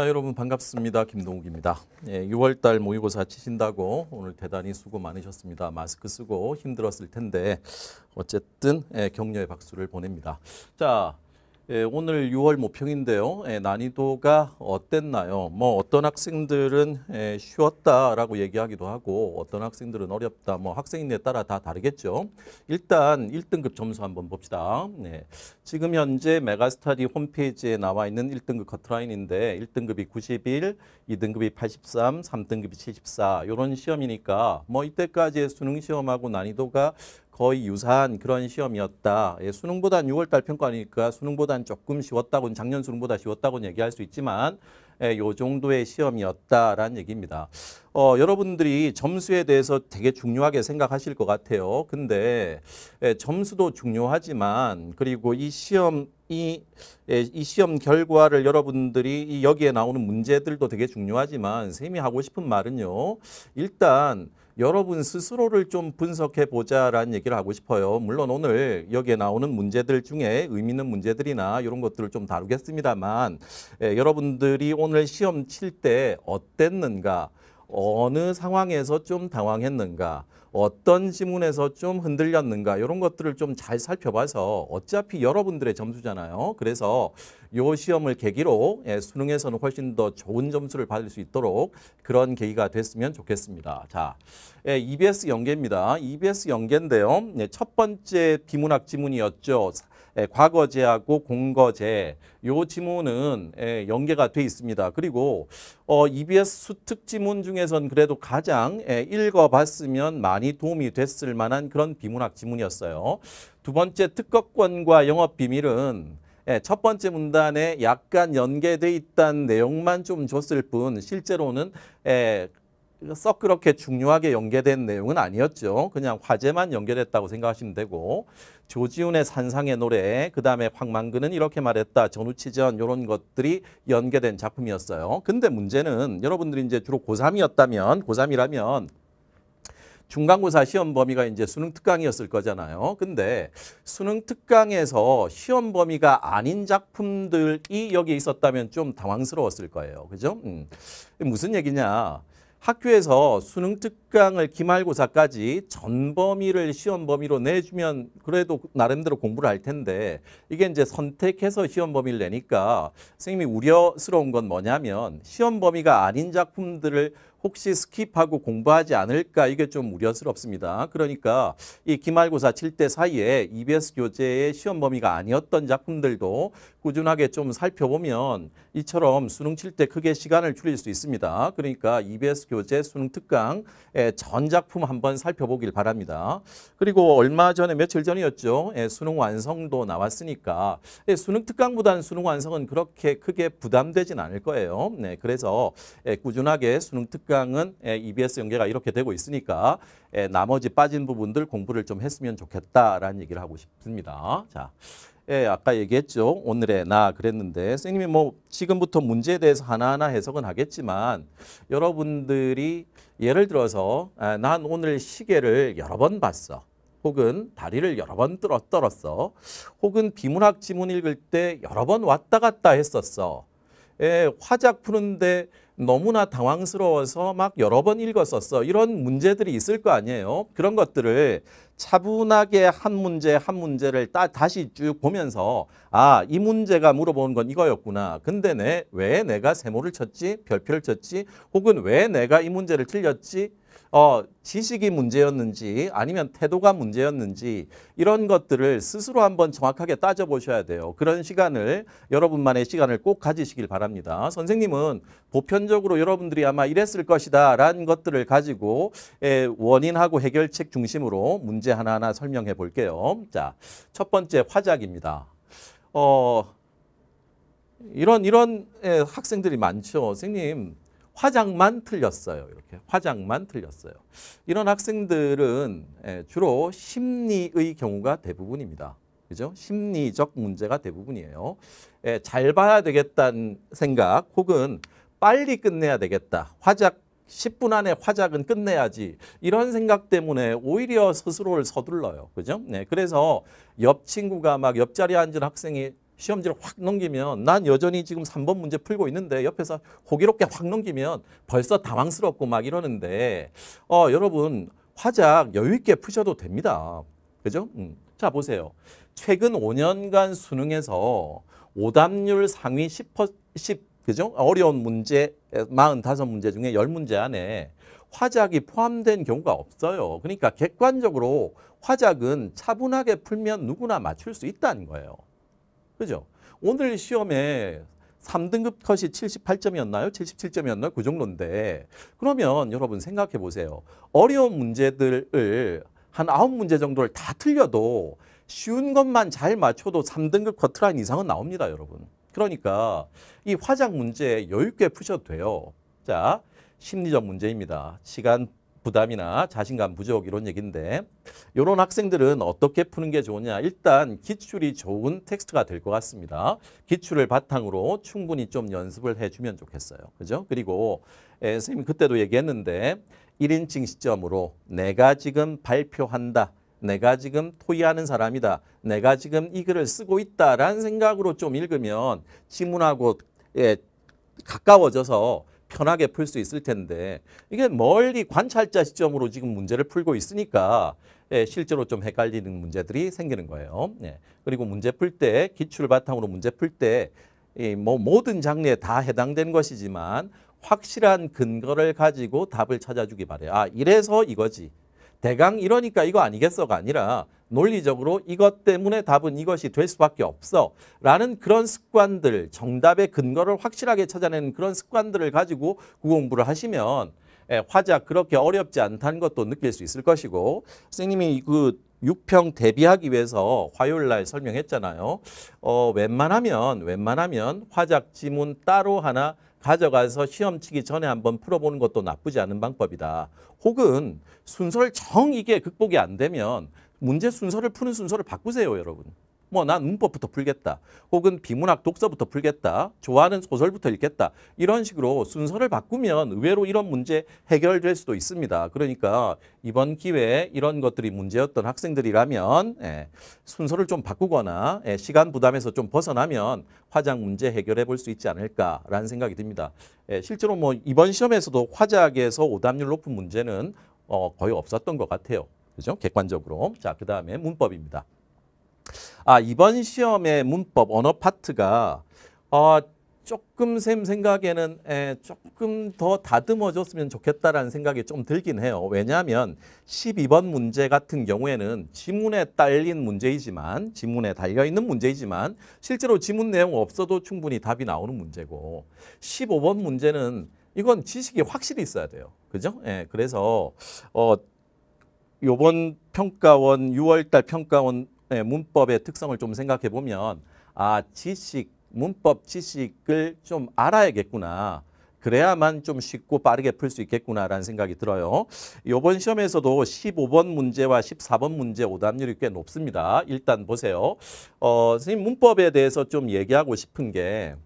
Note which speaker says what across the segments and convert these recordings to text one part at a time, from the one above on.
Speaker 1: 아, 여러분 반갑습니다. 김동욱입니다. 예, 6월달 모의고사 치신다고 오늘 대단히 수고 많으셨습니다. 마스크 쓰고 힘들었을 텐데 어쨌든 예, 격려의 박수를 보냅니다. 자, 예, 오늘 6월 모평인데요. 예, 난이도가 어땠나요? 뭐 어떤 학생들은 예, 쉬웠다라고 얘기하기도 하고 어떤 학생들은 어렵다. 뭐 학생에 인 따라 다 다르겠죠. 일단 1등급 점수 한번 봅시다. 네. 지금 현재 메가스터디 홈페이지에 나와 있는 1등급 커트라인인데 1등급이 91, 2등급이 83, 3등급이 74 이런 시험이니까 뭐 이때까지의 수능 시험하고 난이도가 거의 유사한 그런 시험이었다. 예, 수능보단 6월달 평가니까 수능보다는 조금 쉬웠다고 작년 수능보다 쉬웠다고 얘기할 수 있지만 예, 요 정도의 시험이었다라는 얘기입니다. 어, 여러분들이 점수에 대해서 되게 중요하게 생각하실 것 같아요. 근데 예, 점수도 중요하지만 그리고 이 시험 이, 예, 이 시험 결과를 여러분들이 이 여기에 나오는 문제들도 되게 중요하지만 세미 하고 싶은 말은요. 일단 여러분 스스로를 좀 분석해 보자라는 얘기를 하고 싶어요. 물론 오늘 여기에 나오는 문제들 중에 의미 있는 문제들이나 이런 것들을 좀 다루겠습니다만 예, 여러분들이 오늘 시험 칠 때 어땠는가 어느 상황에서 좀 당황했는가 어떤 지문에서 좀 흔들렸는가 이런 것들을 좀 잘 살펴봐서 어차피 여러분들의 점수잖아요. 그래서 요 시험을 계기로 예, 수능에서는 훨씬 더 좋은 점수를 받을 수 있도록 그런 계기가 됐으면 좋겠습니다. 자, 예, EBS 연계입니다. EBS 연계인데요. 네, 첫 번째 비문학 지문이었죠. 예, 과거제하고 공거제 요 지문은 예, 연계가 돼 있습니다. 그리고 어, EBS 수특 지문 중에선 그래도 가장 예, 읽어봤으면 많이 도움이 됐을 만한 그런 비문학 지문이었어요. 두 번째 특허권과 영업 비밀은 첫 번째 문단에 약간 연계돼 있다는 내용만 좀 줬을 뿐 실제로는 그러니까 썩 그렇게 중요하게 연계된 내용은 아니었죠. 그냥 화제만 연결했다고 생각하시면 되고 조지훈의 산상의 노래, 그 다음에 황만근은 이렇게 말했다, 전우치전 이런 것들이 연계된 작품이었어요. 근데 문제는 여러분들이 이제 주로 고3이었다면, 고3이라면 중간고사 시험 범위가 이제 수능 특강이었을 거잖아요. 근데 수능 특강에서 시험 범위가 아닌 작품들이 여기 있었다면 좀 당황스러웠을 거예요. 그죠? 음. 무슨 얘기냐. 학교에서 수능 특강을 기말고사까지 전 범위를 시험 범위로 내주면 그래도 나름대로 공부를 할 텐데 이게 이제 선택해서 시험 범위를 내니까 선생님이 우려스러운 건 뭐냐면 시험 범위가 아닌 작품들을 혹시 스킵하고 공부하지 않을까 이게 좀 우려스럽습니다. 그러니까 이 기말고사 칠 때 사이에 EBS 교재의 시험 범위가 아니었던 작품들도 꾸준하게 좀 살펴보면 이처럼 수능 칠 때 크게 시간을 줄일 수 있습니다. 그러니까 EBS 교재 수능 특강의 전 작품 한번 살펴보길 바랍니다. 그리고 얼마 전에 며칠 전이었죠. 예, 수능 완성도 나왔으니까 예, 수능 특강보다는 수능 완성은 그렇게 크게 부담되진 않을 거예요. 네, 그래서 예, 꾸준하게 수능 특강 6강은 EBS 예, 연계가 이렇게 되고 있으니까 예, 나머지 빠진 부분들 공부를 좀 했으면 좋겠다라는 얘기를 하고 싶습니다. 자, 예, 아까 얘기했죠. 오늘의 나 그랬는데 선생님이 뭐 지금부터 문제에 대해서 하나하나 해석은 하겠지만 여러분들이 예를 들어서 아, 난 오늘 시계를 여러 번 봤어. 혹은 다리를 여러 번 떨어, 떨었어. 혹은 비문학 지문 읽을 때 여러 번 왔다 갔다 했었어. 예, 화작 푸는데 너무나 당황스러워서 막 여러 번 읽었었어. 이런 문제들이 있을 거 아니에요. 그런 것들을 차분하게 한 문제 한 문제를 따, 다시 쭉 보면서 아, 이 문제가 물어보는 건 이거였구나. 근데 내, 왜 내가 세모를 쳤지? 별표를 쳤지? 혹은 왜 내가 이 문제를 틀렸지? 어, 지식이 문제였는지 아니면 태도가 문제였는지 이런 것들을 스스로 한번 정확하게 따져보셔야 돼요. 그런 시간을 여러분만의 시간을 꼭 가지시길 바랍니다. 선생님은 보편적으로 여러분들이 아마 이랬을 것이다 라는 것들을 가지고 에, 예, 원인하고 해결책 중심으로 문제 하나하나 설명해 볼게요. 자, 첫 번째 화작입니다. 어, 이런 이런 에, 예, 학생들이 많죠. 선생님 화장만 틀렸어요. 이렇게 화장만 틀렸어요. 이런 학생들은 예, 주로 심리의 경우가 대부분입니다. 그죠? 심리적 문제가 대부분이에요. 예, 잘 봐야 되겠다는 생각 혹은 빨리 끝내야 되겠다. 화작 10분 안에 화작은 끝내야지 이런 생각 때문에 오히려 스스로를 서둘러요. 그죠? 네, 그래서 옆 친구가 막 옆자리에 앉은 학생이 시험지를 확 넘기면 난 여전히 지금 3번 문제 풀고 있는데 옆에서 호기롭게 확 넘기면 벌써 당황스럽고 막 이러는데 어 여러분 화작 여유 있게 푸셔도 됩니다. 그죠? 음. 자 보세요. 최근 5년간 수능에서 오답률 상위 10%, 10 그죠? 어려운 문제 45문제 중에 10문제 안에 화작이 포함된 경우가 없어요. 그러니까 객관적으로 화작은 차분하게 풀면 누구나 맞출 수 있다는 거예요. 그죠? 오늘 시험에 3등급 컷이 78점이었나요? 77점이었나요? 그 정도인데 그러면 여러분 생각해 보세요. 어려운 문제들을 한 9문제 정도를 다 틀려도 쉬운 것만 잘 맞춰도 3등급 커트라인 이상은 나옵니다. 여러분. 그러니까 이 화장 문제 여유 있게 푸셔도 돼요. 자, 심리적 문제입니다. 시간 부담이나 자신감 부족 이런 얘기인데 이런 학생들은 어떻게 푸는 게 좋으냐 일단 기출이 좋은 텍스트가 될 것 같습니다. 기출을 바탕으로 충분히 좀 연습을 해주면 좋겠어요. 그죠? 그리고 에, 예, 선생님 그때도 얘기했는데 1인칭 시점으로 내가 지금 발표한다. 내가 지금 토의하는 사람이다. 내가 지금 이 글을 쓰고 있다라는 생각으로 좀 읽으면 지문하고 예, 가까워져서 편하게 풀 수 있을 텐데 이게 멀리 관찰자 시점으로 지금 문제를 풀고 있으니까 예, 실제로 좀 헷갈리는 문제들이 생기는 거예요. 예. 그리고 문제 풀 때기출 바탕으로 문제 풀때 예, 뭐 모든 장르에 다 해당된 것이지만 확실한 근거를 가지고 답을 찾아주기 바래요. 아 이래서 이거지. 대강 이러니까 이거 아니겠어가 아니라 논리적으로 이것 때문에 답은 이것이 될 수밖에 없어 라는 그런 습관들 정답의 근거를 확실하게 찾아내는 그런 습관들을 가지고 구공부를 하시면 예, 화자 그렇게 어렵지 않다는 것도 느낄 수 있을 것이고 선생님이 그 육평 대비하기 위해서 화요일 날 설명했잖아요. 어, 웬만하면 웬만하면 화작 지문 따로 하나 가져가서 시험 치기 전에 한번 풀어보는 것도 나쁘지 않은 방법이다. 혹은 순서를 정 이게 극복이 안 되면 문제 순서를 푸는 순서를 바꾸세요, 여러분. 뭐난 문법부터 풀겠다. 혹은 비문학 독서부터 풀겠다. 좋아하는 소설부터 읽겠다. 이런 식으로 순서를 바꾸면 의외로 이런 문제 해결될 수도 있습니다. 그러니까 이번 기회에 이런 것들이 문제였던 학생들이라면 예, 순서를 좀 바꾸거나 예, 시간 부담에서 좀 벗어나면 화작 문제 해결해 볼 수 있지 않을까라는 생각이 듭니다. 예, 실제로 뭐 이번 시험에서도 화작에서 오답률 높은 문제는 어, 거의 없었던 것 같아요. 그죠? 객관적으로. 자, 그 다음에 문법입니다. 아 이번 시험의 문법 언어 파트가 어, 조금 쌤 생각에는 에, 조금 더 다듬어줬으면 좋겠다라는 생각이 좀 들긴 해요. 왜냐하면 12번 문제 같은 경우에는 지문에 딸린 문제이지만 지문에 달려있는 문제이지만 실제로 지문 내용 없어도 충분히 답이 나오는 문제고 15번 문제는 이건 지식이 확실히 있어야 돼요. 그죠? 예, 그래서 어 요번 평가원 6월달 평가원 네, 문법의 특성을 좀 생각해 보면 아 지식 문법 지식을 좀 알아야겠구나. 그래야만 좀 쉽고 빠르게 풀 수 있겠구나라는 생각이 들어요. 이번 시험에서도 15번 문제와 14번 문제 오답률이 꽤 높습니다. 일단 보세요. 어, 선생님 문법에 대해서 좀 얘기하고 싶은 게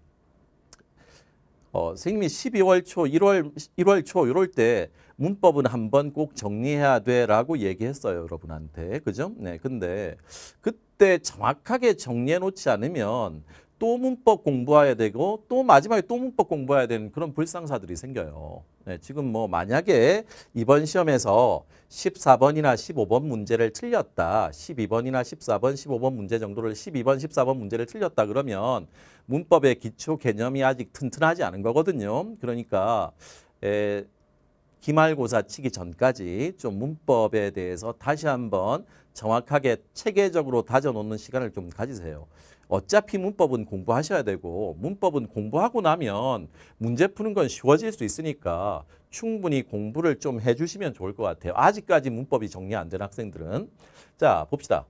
Speaker 1: 어, 선생님이 12월 초, 1월, 1월 초 이럴 때 문법은 한번 꼭 정리해야 돼라고 얘기했어요 여러분한테 그죠? 네 근데 그때 정확하게 정리해 놓지 않으면 또 문법 공부해야 되고 또 마지막에 또 문법 공부해야 되는 그런 불상사들이 생겨요. 네, 지금 뭐 만약에 이번 시험에서 14번이나 15번 문제를 틀렸다. 12번이나 14번, 15번 문제 정도를 12번, 14번 문제를 틀렸다 그러면 문법의 기초 개념이 아직 튼튼하지 않은 거거든요. 그러니까 에, 기말고사 치기 전까지 좀 문법에 대해서 다시 한번 정확하게 체계적으로 다져놓는 시간을 좀 가지세요. 어차피 문법은 공부하셔야 되고 문법은 공부하고 나면 문제 푸는 건 쉬워질 수 있으니까 충분히 공부를 좀 해주시면 좋을 것 같아요. 아직까지 문법이 정리 안 된 학생들은. 자, 봅시다.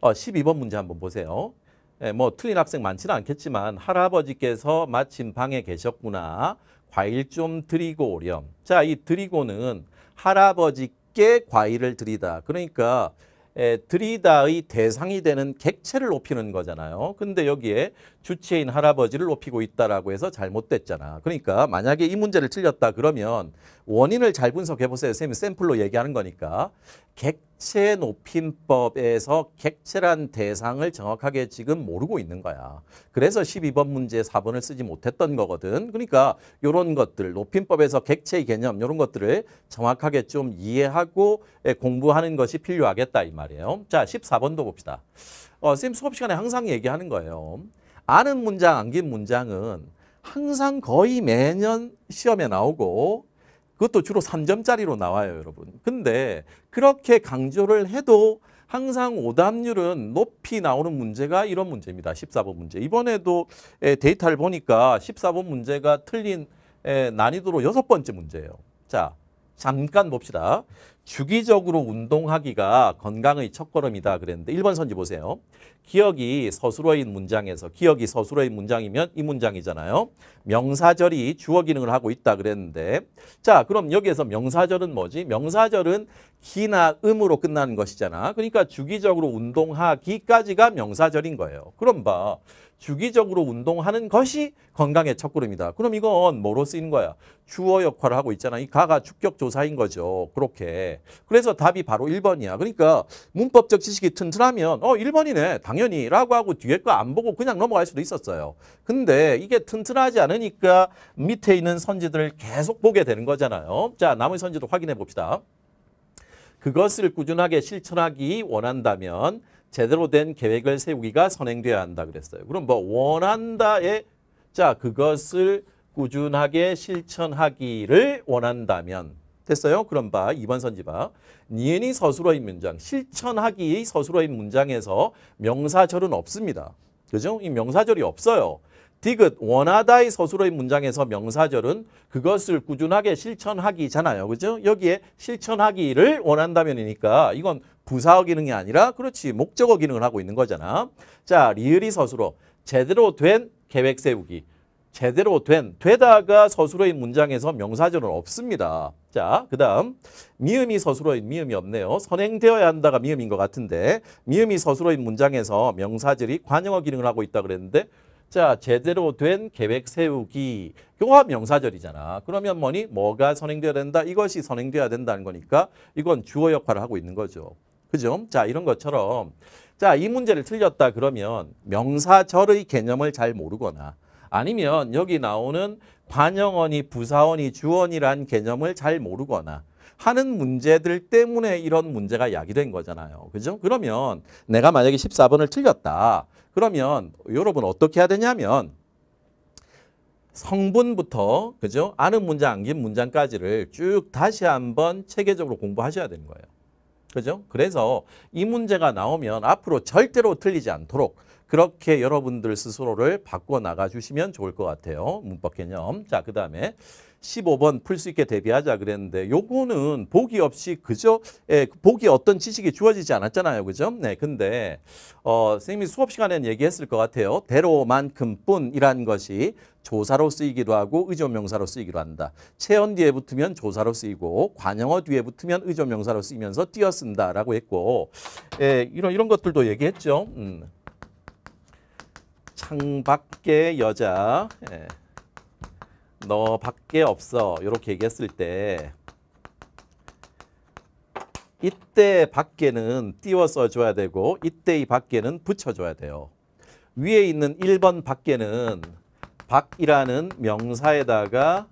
Speaker 1: 어, 12번 문제 한번 보세요. 예, 뭐 틀린 학생 많지는 않겠지만 할아버지께서 마침 방에 계셨구나. 과일 좀 드리고 오렴. 자, 이 드리고는 할아버지께 과일을 드리다. 그러니까 에, 드리다의 대상이 되는 객체를 높이는 거잖아요. 근데 여기에 주체인 할아버지를 높이고 있다라고 해서 잘못됐잖아. 그러니까 만약에 이 문제를 틀렸다 그러면 원인을 잘 분석해 보세요. 선생님이 샘플로 얘기하는 거니까 객체 높임법에서 객체란 대상을 정확하게 지금 모르고 있는 거야. 그래서 12번 문제 4번을 쓰지 못했던 거거든. 그러니까 이런 것들 높임법에서 객체의 개념 이런 것들을 정확하게 좀 이해하고 예, 공부하는 것이 필요하겠다 이 말이에요. 자 14번도 봅시다. 어, 선생님 수업 시간에 항상 얘기하는 거예요. 아는 문장, 안긴 문장은 항상 거의 매년 시험에 나오고 그것도 주로 3점짜리로 나와요, 여러분. 근데 그렇게 강조를 해도 항상 오답률은 높이 나오는 문제가 이런 문제입니다. 14번 문제. 이번에도 데이터를 보니까 14번 문제가 틀린 난이도로 여섯 번째 문제예요. 자, 잠깐 봅시다. 주기적으로 운동하기가 건강의 첫걸음이다 그랬는데 1번 선지 보세요. 기억이 서술어인 문장에서 기억이 서술어인 문장이면 이 문장이잖아요. 명사절이 주어 기능을 하고 있다 그랬는데 자 그럼 여기에서 명사절은 뭐지? 명사절은 기나 음으로 끝나는 것이잖아. 그러니까 주기적으로 운동하기까지가 명사절인 거예요. 그럼 봐. 주기적으로 운동하는 것이 건강의 첫걸음이다. 그럼 이건 뭐로 쓰이는 거야? 주어 역할을 하고 있잖아. 이 가가 주격조사인 거죠. 그렇게. 그래서 답이 바로 1번이야. 그러니까 문법적 지식이 튼튼하면 어 1번이네. 당연히 라고 하고 뒤에 거 안 보고 그냥 넘어갈 수도 있었어요. 근데 이게 튼튼하지 않으니까 밑에 있는 선지들을 계속 보게 되는 거잖아요. 자, 남은 선지도 확인해 봅시다. 그것을 꾸준하게 실천하기 원한다면 제대로 된 계획을 세우기가 선행돼야 한다 그랬어요. 그럼 뭐 원한다에 자 그것을 꾸준하게 실천하기를 원한다면 됐어요? 그럼 봐. 2번 선지봐. 니은이 서술어인 문장, 실천하기의 서술어인 문장에서 명사절은 없습니다. 그죠? 이 명사절이 없어요. 디귿 원하다의 서술의 문장에서 명사절은 그것을 꾸준하게 실천하기잖아요. 그죠? 여기에 실천하기를 원한다면이니까 이건 부사어 기능이 아니라 그렇지 목적어 기능을 하고 있는 거잖아. 자, 리을이 서술어 제대로 된 계획 세우기. 제대로 된, 되다가 서술어의 문장에서 명사절은 없습니다. 자, 그 다음 미음이 서술어인 미음이 없네요. 선행되어야 한다가 미음인 것 같은데 미음이 서술어인 문장에서 명사절이 관용어 기능을 하고 있다 그랬는데 자, 제대로 된 계획 세우기. 요가 명사절이잖아. 그러면 뭐니? 뭐가 선행돼야 된다? 이것이 선행돼야 된다는 거니까 이건 주어 역할을 하고 있는 거죠. 그죠? 자, 이런 것처럼 자, 이 문제를 틀렸다 그러면 명사절의 개념을 잘 모르거나 아니면 여기 나오는 관영원이 부사원이 주원이란 개념을 잘 모르거나 하는 문제들 때문에 이런 문제가 야기된 거잖아요. 그죠? 그러면 내가 만약에 14번을 틀렸다. 그러면 여러분 어떻게 해야 되냐면 성분부터 그죠? 아는 문장, 안긴 문장까지를 쭉 다시 한번 체계적으로 공부하셔야 되는 거예요. 그죠? 그래서 이 문제가 나오면 앞으로 절대로 틀리지 않도록 그렇게 여러분들 스스로를 바꿔 나가 주시면 좋을 것 같아요. 문법 개념. 자, 그 다음에 15번 풀 수 있게 대비하자 그랬는데 요거는 보기 없이 그저 예, 보기 어떤 지식이 주어지지 않았잖아요. 그죠? 네. 근데 어 선생님이 수업 시간에는 얘기했을 것 같아요. 대로만큼뿐이란 것이 조사로 쓰이기도 하고 의존명사로 쓰이기도 한다. 체언 뒤에 붙으면 조사로 쓰이고 관영어 뒤에 붙으면 의존명사로 쓰이면서 띄어 쓴다라고 했고 예, 이런 이런 것들도 얘기했죠. 음. 창밖의 여자 예. 너밖에 없어 이렇게 얘기했을 때 이때 밖에는 띄워 써줘야 되고 이때 이 밖에는 붙여줘야 돼요. 위에 있는 1번 밖에는 밖이라는 명사에다가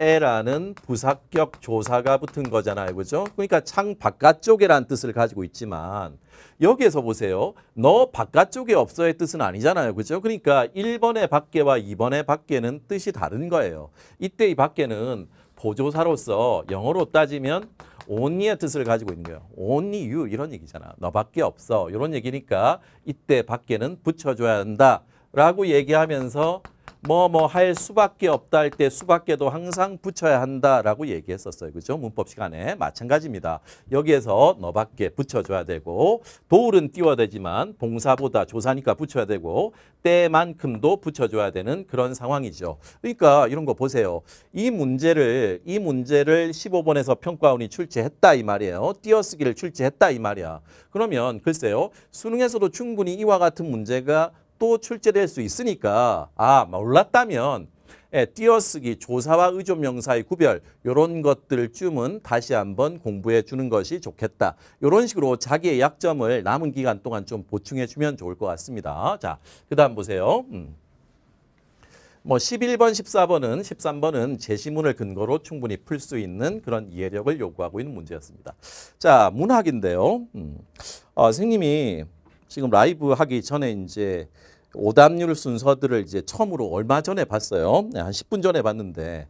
Speaker 1: 에라는 부사격 조사가 붙은 거잖아요. 그죠? 그러니까 창 바깥쪽에란 뜻을 가지고 있지만 여기에서 보세요. 너 바깥쪽에 없어의 뜻은 아니잖아요. 그죠? 그러니까 1번의 밖에와 2번의 밖에는 뜻이 다른 거예요. 이때 이 밖에는 보조사로서 영어로 따지면 only의 뜻을 가지고 있는 거예요. only you 이런 얘기잖아. 너밖에 없어. 이런 얘기니까 이때 밖에는 붙여줘야 한다. 라고 얘기하면서 뭐 뭐 할 수밖에 없다 할 때 수밖에도 항상 붙여야 한다라고 얘기했었어요. 그죠? 문법 시간에 마찬가지입니다. 여기에서 너밖에 붙여줘야 되고 도울은 띄워야 되지만 봉사보다 조사니까 붙여야 되고 때만큼도 붙여줘야 되는 그런 상황이죠. 그러니까 이런 거 보세요. 이 문제를 이 문제를 15번에서 평가원이 출제했다 이 말이에요. 띄어쓰기를 출제했다 이 말이야. 그러면 글쎄요. 수능에서도 충분히 이와 같은 문제가 또 출제될 수 있으니까 아 몰랐다면 예, 띄어쓰기, 조사와 의존명사의 구별 이런 것들쯤은 다시 한번 공부해 주는 것이 좋겠다. 이런 식으로 자기의 약점을 남은 기간 동안 좀 보충해 주면 좋을 것 같습니다. 자, 그 다음 보세요. 음. 뭐 11번, 14번은 13번은 제시문을 근거로 충분히 풀 수 있는 그런 이해력을 요구하고 있는 문제였습니다. 자, 문학인데요. 음. 어, 선생님이 지금 라이브 하기 전에 이제 오답률 순서들을 이제 처음으로 얼마 전에 봤어요. 네, 한 10분 전에 봤는데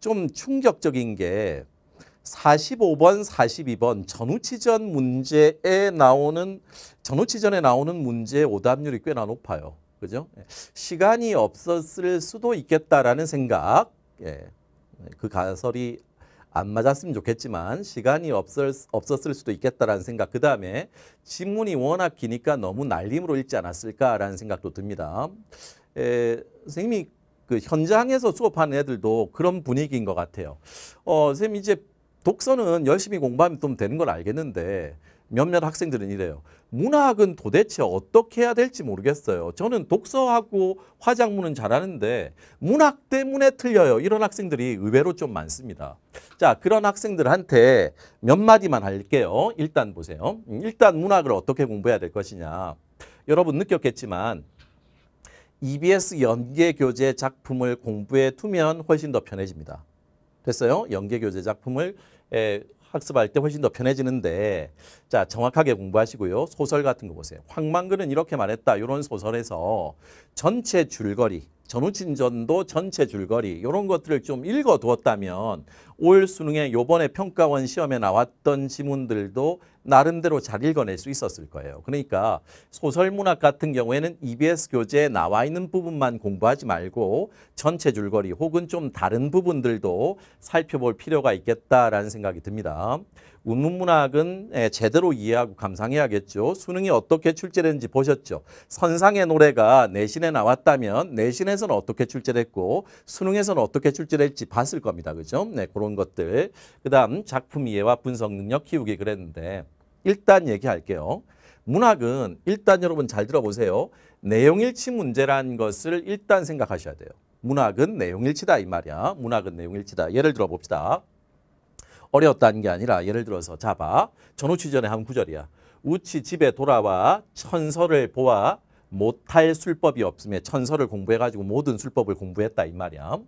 Speaker 1: 좀 충격적인 게 45번, 42번 전우치전 문제에 나오는 전우치전에 나오는 문제의 오답률이 꽤나 높아요. 그죠? 예. 시간이 없었을 수도 있겠다라는 생각. 예. 네, 그 가설이 안 맞았으면 좋겠지만 시간이 없을, 없었을 수도 있겠다라는 생각 그 다음에 지문이 워낙 기니까 너무 날림으로 읽지 않았을까라는 생각도 듭니다. 에, 선생님이 그 현장에서 수업하는 애들도 그런 분위기인 것 같아요. 어, 선생님 이제 독서는 열심히 공부하면 좀 되는 걸 알겠는데 몇몇 학생들은 이래요. 문학은 도대체 어떻게 해야 될지 모르겠어요. 저는 독서하고 화작문은 잘하는데 문학 때문에 틀려요. 이런 학생들이 의외로 좀 많습니다. 자, 그런 학생들한테 몇 마디만 할게요. 일단 보세요. 음, 일단 문학을 어떻게 공부해야 될 것이냐. 여러분 느꼈겠지만 EBS 연계 교재 작품을 공부에 두면 훨씬 더 편해집니다. 됐어요? 연계 교재 작품을 학습할 때 훨씬 더 편해지는데 자 정확하게 공부하시고요. 소설 같은 거 보세요. 황만근은 이렇게 말했다. 이런 소설에서 전체 줄거리 전우친전도 전체 줄거리 이런 것들을 좀 읽어두었다면 올 수능에 요번에 평가원 시험에 나왔던 지문들도 나름대로 잘 읽어낼 수 있었을 거예요. 그러니까 소설문학 같은 경우에는 EBS 교재에 나와 있는 부분만 공부하지 말고 전체 줄거리 혹은 좀 다른 부분들도 살펴볼 필요가 있겠다라는 생각이 듭니다. 운문문학은 예, 제대로 이해하고 감상해야겠죠. 수능이 어떻게 출제되는지 보셨죠. 선상의 노래가 내신에 나왔다면 내신에서는 어떻게 출제됐고 수능에서는 어떻게 출제될지 봤을 겁니다. 그죠? 네, 그런 것들. 그다음 작품 이해와 분석 능력 키우기 그랬는데 일단 얘기할게요. 문학은 일단 여러분 잘 들어보세요. 내용일치 문제란 것을 일단 생각하셔야 돼요. 문학은 내용일치다 이 말이야. 문학은 내용일치다. 예를 들어 봅시다. 어려웠다는 게 아니라 예를 들어서 자아 전우치 전에 한 구절이야. 우치 집에 돌아와 천서를 보아 못할 술법이 없음에 천서를 공부해가지고 모든 술법을 공부했다 이 말이야.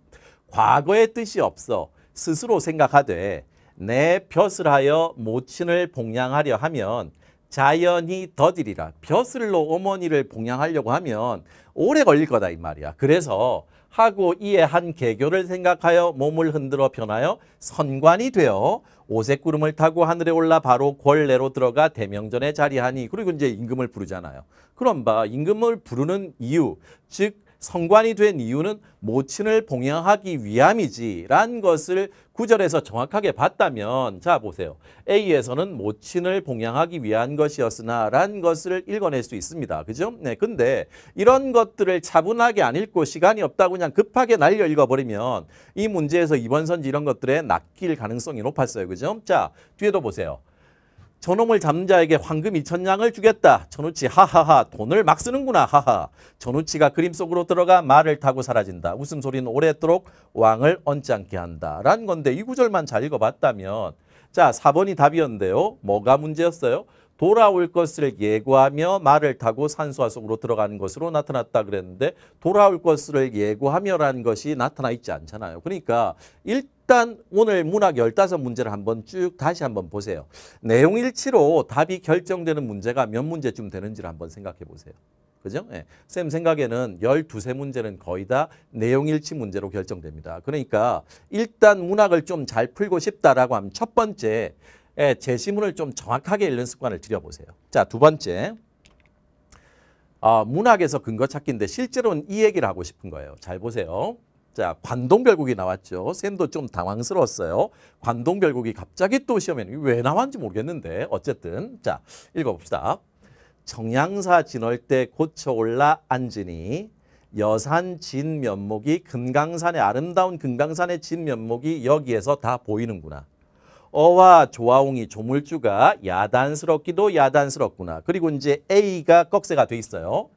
Speaker 1: 과거의 뜻이 없어 스스로 생각하되 내 벼슬 하여 모친을 봉양하려 하면 자연히 더디리라. 벼슬로 어머니를 봉양하려고 하면 오래 걸릴 거다 이 말이야. 그래서 하고 이에 한 개교를 생각하여 몸을 흔들어 변하여 선관이 되어 오색구름을 타고 하늘에 올라 바로 권례로 들어가 대명전에 자리하니 그리고 이제 임금을 부르잖아요. 그럼 봐 임금을 부르는 이유 즉 성관이 된 이유는 모친을 봉양하기 위함이지 라는 것을 구절에서 정확하게 봤다면 자 보세요. A에서는 모친을 봉양하기 위한 것이었으나 란 것을 읽어낼 수 있습니다. 그죠? 네. 근데 이런 것들을 차분하게 안 읽고 시간이 없다고 그냥 급하게 날려 읽어버리면 이 문제에서 이번 선지 이런 것들에 낚일 가능성이 높았어요. 그죠? 자 뒤에도 보세요. 저놈을 잠 자에게 황금 이천냥을 주겠다. 전우치 하하하 돈을 막 쓰는구나 하하. 전우치가 그림 속으로 들어가 말을 타고 사라진다. 웃음소리는 오래도록 왕을 언짢게 한다. 라는 건데 이 구절만 잘 읽어봤다면 자 4번이 답이었는데요. 뭐가 문제였어요? 돌아올 것을 예고하며 말을 타고 산수화 속으로 들어가는 것으로 나타났다 그랬는데 돌아올 것을 예고하며라는 것이 나타나 있지 않잖아요. 그러니까 일단 오늘 문학 15문제를 한번 쭉 다시 한번 보세요. 내용 일치로 답이 결정되는 문제가 몇 문제쯤 되는지를 한번 생각해 보세요. 그죠? 예. 쌤 생각에는 12세 문제는 거의 다 내용 일치 문제로 결정됩니다. 그러니까 일단 문학을 좀 잘 풀고 싶다라고 하면 첫 번째 예, 제시문을 좀 정확하게 읽는 습관을 들여보세요. 자, 두 번째. 어, 문학에서 근거 찾기인데 실제로는 이 얘기를 하고 싶은 거예요. 잘 보세요. 자, 관동별곡이 나왔죠. 쌤도 좀 당황스러웠어요. 관동별곡이 갑자기 또 시험에 왜 나왔는지 모르겠는데 어쨌든 자, 읽어봅시다. 청양사 지널 때 고쳐 올라 앉으니 여산 진면목이 금강산의 아름다운 금강산의 진면목이 여기에서 다 보이는구나. 어와 조화웅이 조물주가 야단스럽기도 야단스럽구나. 그리고 이제 A가 꺽쇠가 돼 있어요.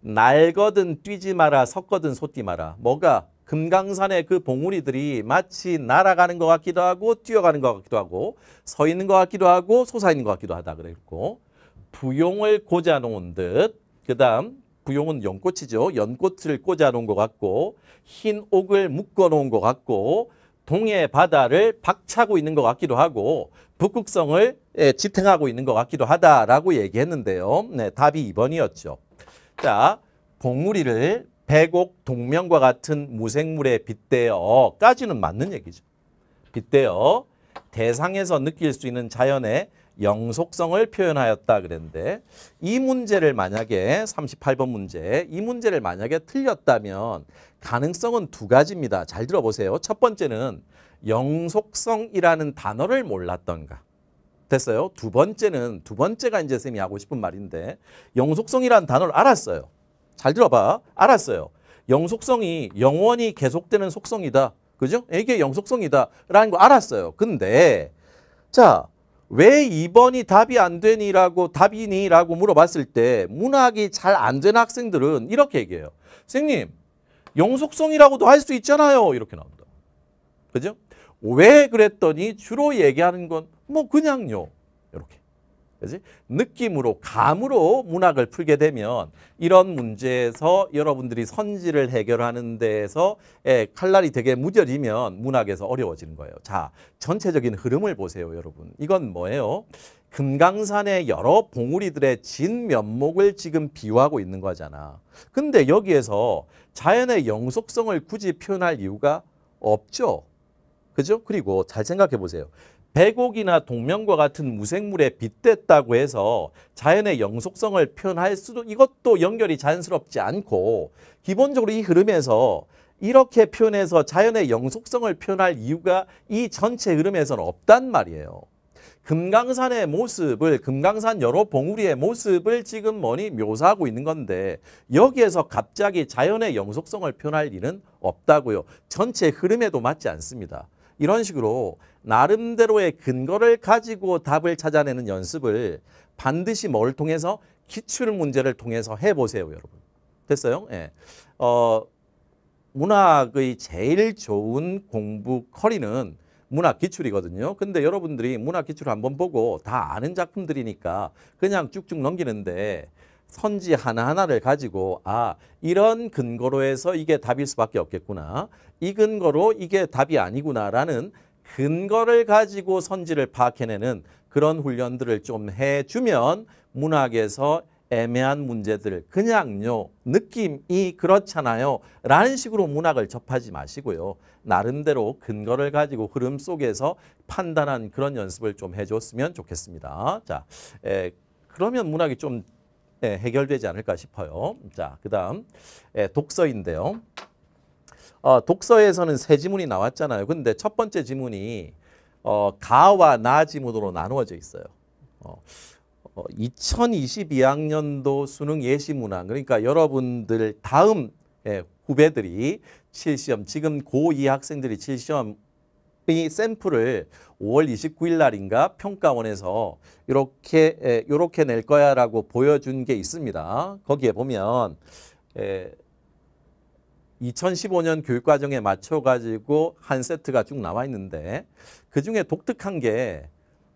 Speaker 1: 날거든 뛰지 마라 섰거든 솟지 마라. 뭐가? 금강산의 그 봉우리들이 마치 날아가는 것 같기도 하고 뛰어가는 것 같기도 하고 서 있는 것 같기도 하고 솟아 있는 것 같기도 하다 그랬고 부용을 꽂아 놓은 듯 그다음 부용은 연꽃이죠. 연꽃을 꽂아 놓은 것 같고 흰 옥을 묶어 놓은 것 같고 동해 바다를 박차고 있는 것 같기도 하고 북극성을 예, 지탱하고 있는 것 같기도 하다라고 얘기했는데요. 네, 답이 2번이었죠. 자, 봉우리를 배곡 동명과 같은 무생물에 빗대어까지는 맞는 얘기죠. 빗대어 대상에서 느낄 수 있는 자연의 영속성을 표현하였다 그랬는데 이 문제를 만약에 38번 문제 이 문제를 만약에 틀렸다면 가능성은 두 가지입니다. 잘 들어보세요. 첫 번째는 영속성이라는 단어를 몰랐던가. 됐어요. 두 번째는 두 번째가 이제 쌤이 하고 싶은 말인데 영속성이라는 단어를 알았어요. 잘 들어봐. 알았어요. 영속성이 영원히 계속되는 속성이다. 그죠? 이게 영속성이다라는 거 알았어요. 근데 자왜 2번이 답이 안 되니라고 답이니라고 물어봤을 때 문학이 잘 안 되는 학생들은 이렇게 얘기해요. 선생님 영속성이라고도 할 수 있잖아요. 이렇게 나옵니다. 그죠? 왜 그랬더니 주로 얘기하는 건 뭐 그냥요. 이렇게. 그지? 느낌으로 감으로 문학을 풀게 되면 이런 문제에서 여러분들이 선지를 해결하는 데에서 에, 예, 칼날이 되게 무뎌지면 문학에서 어려워지는 거예요. 자, 전체적인 흐름을 보세요, 여러분. 이건 뭐예요? 금강산의 여러 봉우리들의 진면목을 지금 비유하고 있는 거잖아. 근데 여기에서 자연의 영속성을 굳이 표현할 이유가 없죠. 그죠? 그리고 잘 생각해 보세요. 백옥이나 동명과 같은 무생물에 빗댔다고 해서 자연의 영속성을 표현할 수도 이것도 연결이 자연스럽지 않고 기본적으로 이 흐름에서 이렇게 표현해서 자연의 영속성을 표현할 이유가 이 전체 흐름에서는 없단 말이에요. 금강산의 모습을 금강산 여러 봉우리의 모습을 지금 뭐니 묘사하고 있는 건데 여기에서 갑자기 자연의 영속성을 표현할 일은 없다고요. 전체 흐름에도 맞지 않습니다. 이런 식으로 나름대로의 근거를 가지고 답을 찾아내는 연습을 반드시 뭘 통해서 기출 문제를 통해서 해보세요, 여러분. 됐어요? 예. 어, 문학의 제일 좋은 공부 커리는 문학 기출이거든요. 근데 여러분들이 문학 기출 한번 보고 다 아는 작품들이니까 그냥 쭉쭉 넘기는데 선지 하나하나를 가지고 아 이런 근거로 해서 이게 답일 수밖에 없겠구나. 이 근거로 이게 답이 아니구나라는 근거를 가지고 선지를 파악해내는 그런 훈련들을 좀 해주면 문학에서 애매한 문제들 그냥요 느낌이 그렇잖아요 라는 식으로 문학을 접하지 마시고요 나름대로 근거를 가지고 흐름 속에서 판단한 그런 연습을 좀 해줬으면 좋겠습니다 자 에, 그러면 문학이 좀 예, 해결되지 않을까 싶어요. 자, 그 다음 예, 독서인데요. 어, 독서에서는 세 지문이 나왔잖아요. 근데 첫 번째 지문이 어, 가와 나 지문으로 나누어져 있어요. 어, 어, 2022학년도 수능 예시문항 그러니까 여러분들 다음 예, 후배들이 칠시험 지금 고2 학생들이 칠시험 이 샘플을 5월 29일 날인가 평가원에서 이렇게 이렇게 낼 거야라고 보여준 게 있습니다. 거기에 보면 2015년 교육과정에 맞춰가지고 한 세트가 쭉 나와 있는데 그중에 독특한 게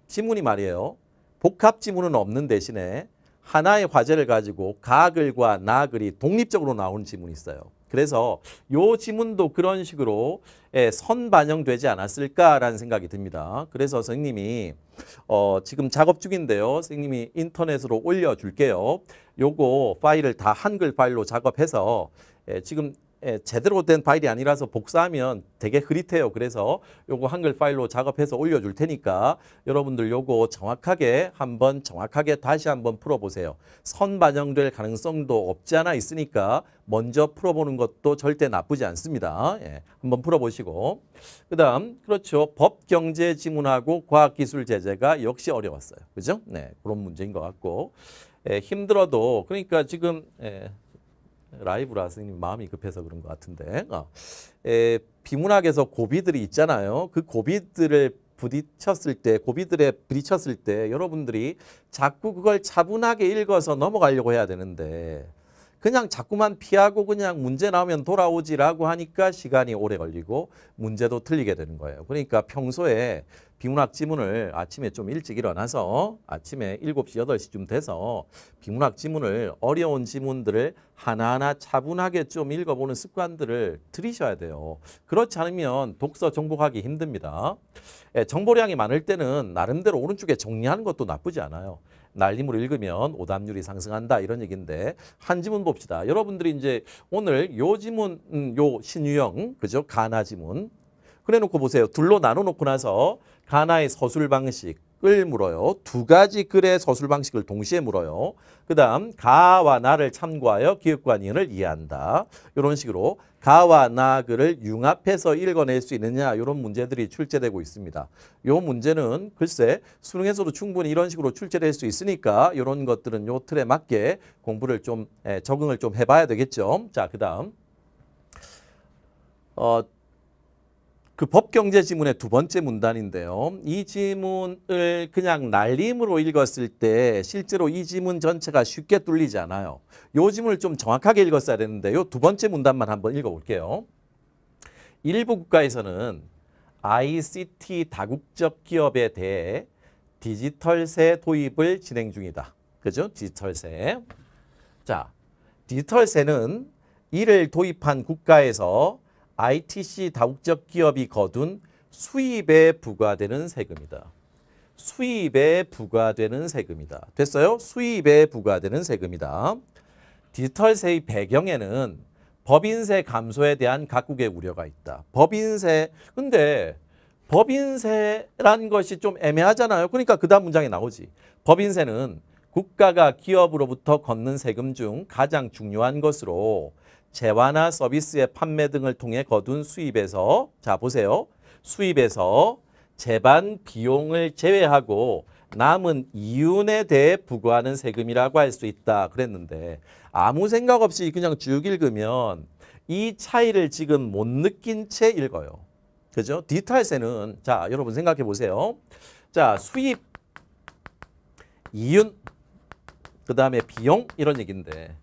Speaker 1: 지문이 말이에요. 복합 지문은 없는 대신에 하나의 과제를 가지고 가글과 나글이 독립적으로 나오는 지문이 있어요. 그래서 요 지문도 그런 식으로 예, 선 반영되지 않았을까라는 생각이 듭니다. 그래서 선생님이 어, 지금 작업 중인데요. 선생님이 인터넷으로 올려줄게요. 요거 파일을 다 한글 파일로 작업해서 예, 지금 예, 제대로 된 파일이 아니라서 복사하면 되게 흐릿해요. 그래서 요거 한글 파일로 작업해서 올려줄 테니까 여러분들 요거 정확하게 한번 정확하게 다시 한번 풀어보세요. 선 반영될 가능성도 없지 않아 있으니까 먼저 풀어보는 것도 절대 나쁘지 않습니다. 예, 한번 풀어보시고 그 다음 그렇죠. 법경제지문하고 과학기술제재가 역시 어려웠어요. 그죠? 네, 그런 문제인 것 같고 예, 힘들어도 그러니까 지금 예, 라이브라 선생님 마음이 급해서 그런 것 같은데 어. 에, 비문학에서 고비들이 있잖아요. 그 고비들을 부딪혔을 때 고비들에 부딪혔을 때 여러분들이 자꾸 그걸 차분하게 읽어서 넘어가려고 해야 되는데 그냥 자꾸만 피하고 그냥 문제 나오면 돌아오지라고 하니까 시간이 오래 걸리고 문제도 틀리게 되는 거예요. 그러니까 평소에 비문학 지문을 아침에 좀 일찍 일어나서 아침에 7시, 8시쯤 돼서 비문학 지문을 어려운 지문들을 하나하나 차분하게 좀 읽어보는 습관들을 들이셔야 돼요. 그렇지 않으면 독서 정복하기 힘듭니다. 예, 정보량이 많을 때는 나름대로 오른쪽에 정리하는 것도 나쁘지 않아요. 날림으로 읽으면 오답률이 상승한다 이런 얘기인데 한 지문 봅시다. 여러분들이 이제 오늘 요 지문 음, 요 신유형 그죠? 가나 지문 그래 놓고 보세요. 둘로 나눠 놓고 나서 가나의 서술 방식을 물어요. 두 가지 글의 서술 방식을 동시에 물어요. 그 다음 가와 나를 참고하여 기획관인을 이해한다. 이런 식으로 가와 나 글을 융합해서 읽어낼 수 있느냐 이런 문제들이 출제되고 있습니다. 이 문제는 글쎄 수능에서도 충분히 이런 식으로 출제될 수 있으니까 이런 것들은 요 틀에 맞게 공부를 좀 적응을 좀 해봐야 되겠죠. 자, 그 다음 어, 그 법경제 지문의 두 번째 문단인데요. 이 지문을 그냥 날림으로 읽었을 때 실제로 이 지문 전체가 쉽게 뚫리지 않아요. 요 지문을 좀 정확하게 읽었어야 되는데 요두 번째 문단만 한번 읽어볼게요. 일부 국가에서는 ICT 다국적 기업에 대해 디지털세 도입을 진행 중이다. 그죠? 디지털세. 자, 디지털세는 이를 도입한 국가에서 ITC 다국적 기업이 거둔 수입에 부과되는 세금이다. 수입에 부과되는 세금이다. 됐어요? 수입에 부과되는 세금이다. 디지털 세의 배경에는 법인세 감소에 대한 각국의 우려가 있다. 법인세, 근데 법인세란 것이 좀 애매하잖아요. 그러니까 그 다음 문장에 나오지. 법인세는 국가가 기업으로부터 걷는 세금 중 가장 중요한 것으로 재화나 서비스의 판매 등을 통해 거둔 수입에서 자 보세요. 수입에서 재반 비용을 제외하고 남은 이윤에 대해 부과하는 세금이라고 할 수 있다 그랬는데 아무 생각 없이 그냥 쭉 읽으면 이 차이를 지금 못 느낀 채 읽어요. 그죠? 디지세는자 여러분 생각해 보세요. 자 수입, 이윤, 그 다음에 비용 이런 얘기인데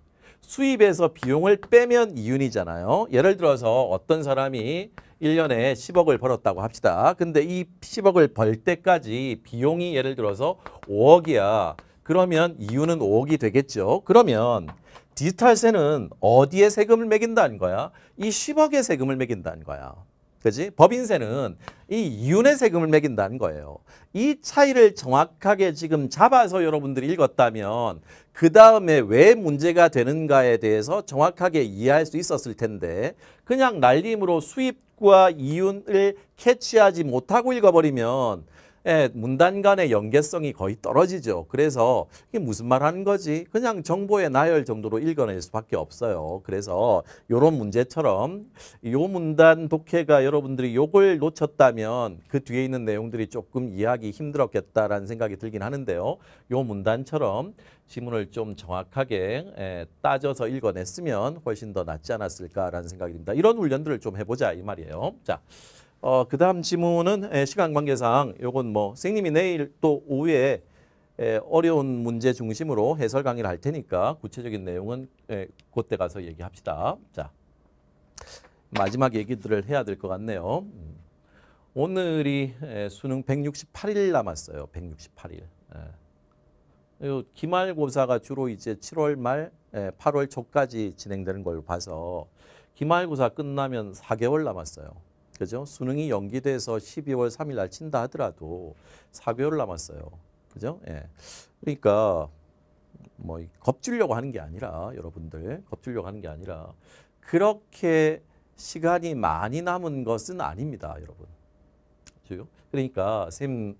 Speaker 1: 수입에서 비용을 빼면 이윤이잖아요. 예를 들어서 어떤 사람이 1년에 10억을 벌었다고 합시다. 근데 이 10억을 벌 때까지 비용이 예를 들어서 5억이야. 그러면 이윤은 5억이 되겠죠. 그러면 디지털세는 어디에 세금을 매긴다는 거야? 이 10억의 세금을 매긴다는 거야. 그지? 법인세는 이 이윤의 세금을 매긴다는 거예요. 이 차이를 정확하게 지금 잡아서 여러분들이 읽었다면 그 다음에 왜 문제가 되는가에 대해서 정확하게 이해할 수 있었을 텐데 그냥 날림으로 수입과 이윤을 캐치하지 못하고 읽어버리면 예, 문단 간의 연계성이 거의 떨어지죠. 그래서 이게 무슨 말 하는 거지? 그냥 정보의 나열 정도로 읽어낼 수밖에 없어요. 그래서 이런 문제처럼 요 문단 독해가 여러분들이 요걸 놓쳤다면 그 뒤에 있는 내용들이 조금 이해하기 힘들었겠다라는 생각이 들긴 하는데요. 요 문단처럼 지문을 좀 정확하게 예, 따져서 읽어냈으면 훨씬 더 낫지 않았을까라는 생각이 듭니다. 이런 훈련들을 좀 해보자 이 말이에요. 자. 어, 그 다음 지문은 예, 시간 관계상 요건 뭐 선생님이 내일 또 오후에 에, 예, 어려운 문제 중심으로 해설 강의를 할 테니까 구체적인 내용은 에, 예, 그때 가서 얘기합시다. 자 마지막 얘기들을 해야 될 것 같네요. 음. 오늘이 에, 수능 168일 남았어요. 168일. 에. 기말고사가 주로 이제 7월 말, 에, 8월 초까지 진행되는 걸로 봐서 기말고사 끝나면 4개월 남았어요. 그죠? 수능이 연기돼서 12월 3일 날 친다 하더라도 4개월 남았어요. 그죠? 예. 그러니까 뭐 겁주려고 하는 게 아니라 여러분들 겁주려고 하는 게 아니라 그렇게 시간이 많이 남은 것은 아닙니다, 여러분. 그러니까 쌤은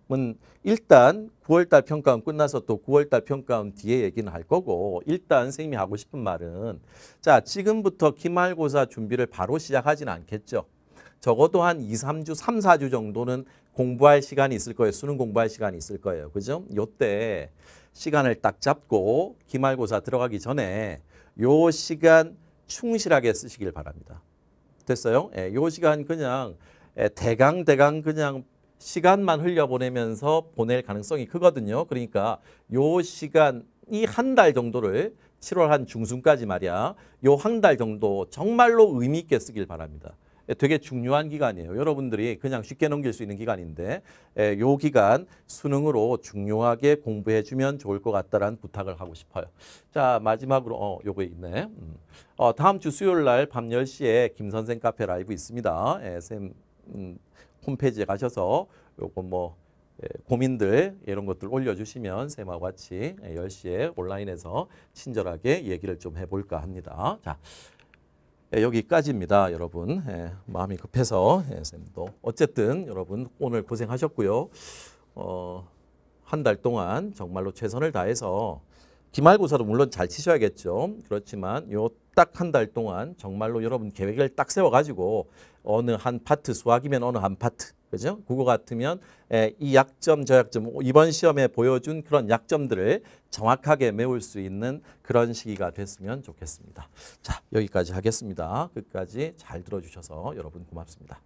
Speaker 1: 일단 9월달 평가원 끝나서 또 9월달 평가원 뒤에 얘기는 할 거고 일단 쌤이 하고 싶은 말은 자 지금부터 기말고사 준비를 바로 시작하진 않겠죠. 적어도 한 2, 3주, 3, 4주 정도는 공부할 시간이 있을 거예요. 수능 공부할 시간이 있을 거예요. 그죠? 요때 시간을 딱 잡고 기말고사 들어가기 전에 요 시간 충실하게 쓰시길 바랍니다. 됐어요? 예, 요 시간 그냥 예, 대강 대강 그냥 시간만 흘려보내면서 보낼 가능성이 크거든요. 그러니까 요 시간 이 한 달 정도를 7월 한 중순까지 말이야. 요한달 정도 정말로 의미 있게 쓰길 바랍니다. 예, 되게 중요한 기간이에요. 여러분들이 그냥 쉽게 넘길 수 있는 기간인데 이 예, 기간 수능으로 중요하게 공부해 주면 좋을 것 같다라는 부탁을 하고 싶어요. 자 마지막으로 어, 요거 있네. 음. 어, 다음 주 수요일 날 밤 10시에 김선생 카페 라이브 있습니다. 예, 쌤 음, 홈페이지에 가셔서 요거 뭐 예, 고민들 이런 것들 올려주시면 쌤하고 같이 10시에 온라인에서 친절하게 얘기를 좀 해볼까 합니다. 자. 예, 여기까지입니다, 여러분. 예, 마음이 급해서 쌤도 예, 어쨌든 여러분 오늘 고생하셨고요. 어, 한 달 동안 정말로 최선을 다해서 기말고사도 물론 잘 치셔야겠죠. 그렇지만 요딱한 달 동안 정말로 여러분 계획을 딱 세워가지고 어느 한 파트 수학이면 어느 한 파트 그죠? 국어 같으면 예, 이 약점, 저 약점, 이번 시험에 보여준 그런 약점들을 정확하게 메울 수 있는 그런 시기가 됐으면 좋겠습니다. 자, 여기까지 하겠습니다. 끝까지 잘 들어주셔서 여러분 고맙습니다.